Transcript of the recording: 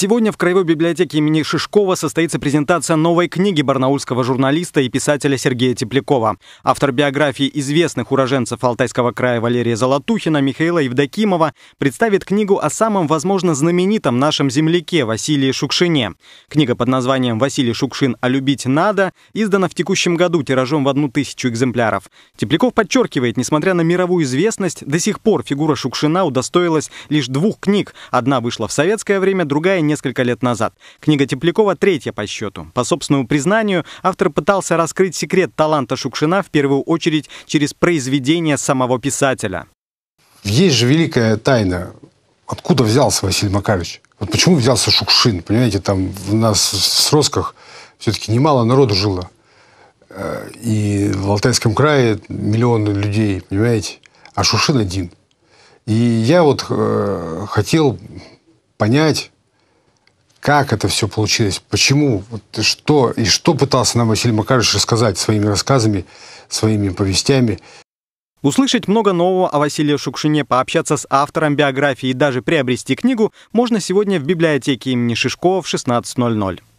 Сегодня в Краевой библиотеке имени Шишкова состоится презентация новой книги барнаульского журналиста и писателя Сергея Теплякова. Автор биографии известных уроженцев Алтайского края Валерия Золотухина, Михаила Евдокимова представит книгу о самом, возможно, знаменитом нашем земляке Василии Шукшине. Книга под названием «Василий Шукшин. А любить надо» издана в текущем году тиражом в одну тысячу экземпляров. Тепляков подчеркивает, несмотря на мировую известность, до сих пор фигура Шукшина удостоилась лишь двух книг. Одна вышла в советское время, другая несколько лет назад. Книга Теплякова третья по счету. По собственному признанию, автор пытался раскрыть секрет таланта Шукшина в первую очередь через произведение самого писателя. Есть же великая тайна. Откуда взялся Василий Макарович? Вот почему взялся Шукшин? Понимаете, там у нас в Сросках все-таки немало народу жило. Э, и в Алтайском крае миллионы людей, понимаете? А Шукшин один. И я вот э, хотел понять, как это все получилось, почему, вот, что и что пытался нам Василий Макарович рассказать своими рассказами, своими повестями. Услышать много нового о Василии Шукшине, пообщаться с автором биографии и даже приобрести книгу можно сегодня в библиотеке имени Шишкова в 16.00.